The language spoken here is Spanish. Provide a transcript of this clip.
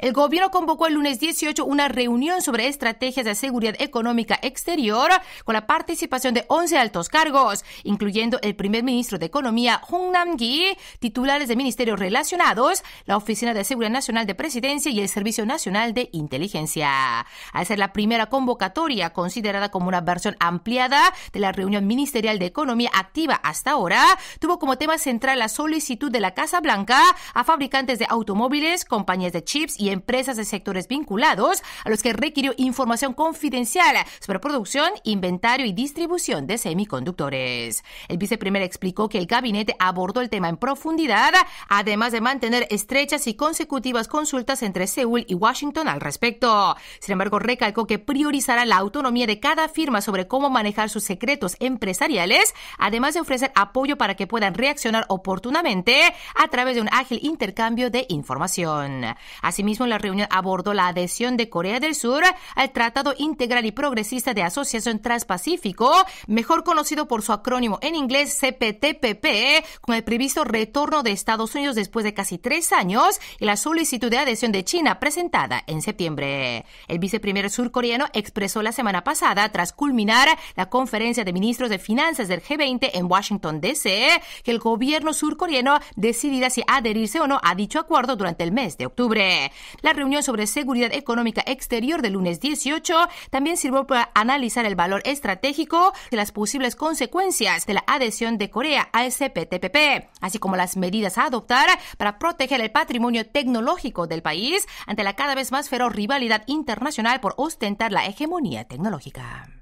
El gobierno convocó el lunes 18 una reunión sobre estrategias de seguridad económica exterior con la participación de 11 altos cargos, incluyendo el primer ministro de Economía, Hong Nam-gi, titulares de ministerios relacionados, la Oficina de Seguridad Nacional de Presidencia y el Servicio Nacional de Inteligencia. Al ser la primera convocatoria considerada como una versión ampliada de la reunión ministerial de Economía activa hasta ahora, tuvo como tema central la solicitud de la Casa Blanca a fabricantes de automóviles, compañías de chips y empresas de sectores vinculados a los que requirió información confidencial sobre producción, inventario y distribución de semiconductores. El viceprimer explicó que el gabinete abordó el tema en profundidad, además de mantener estrechas y consecutivas consultas entre Seúl y Washington al respecto. Sin embargo, recalcó que priorizará la autonomía de cada firma sobre cómo manejar sus secretos empresariales, además de ofrecer apoyo para que puedan reaccionar oportunamente a través de un ágil intercambio de información. Asimismo, en la reunión abordó la adhesión de Corea del Sur al Tratado Integral y Progresista de Asociación Transpacífico, mejor conocido por su acrónimo en inglés CPTPP, con el previsto retorno de Estados Unidos después de casi tres años y la solicitud de adhesión de China presentada en septiembre. El viceprimer surcoreano expresó la semana pasada, tras culminar la conferencia de ministros de finanzas del G20 en Washington, D.C., que el gobierno surcoreano decidirá si adherirse o no a dicho acuerdo durante el mes de octubre. La reunión sobre seguridad económica exterior del lunes 18 también sirvió para analizar el valor estratégico de las posibles consecuencias de la adhesión de Corea al CPTPP, así como las medidas a adoptar para proteger el patrimonio tecnológico del país ante la cada vez más feroz rivalidad internacional por ostentar la hegemonía tecnológica.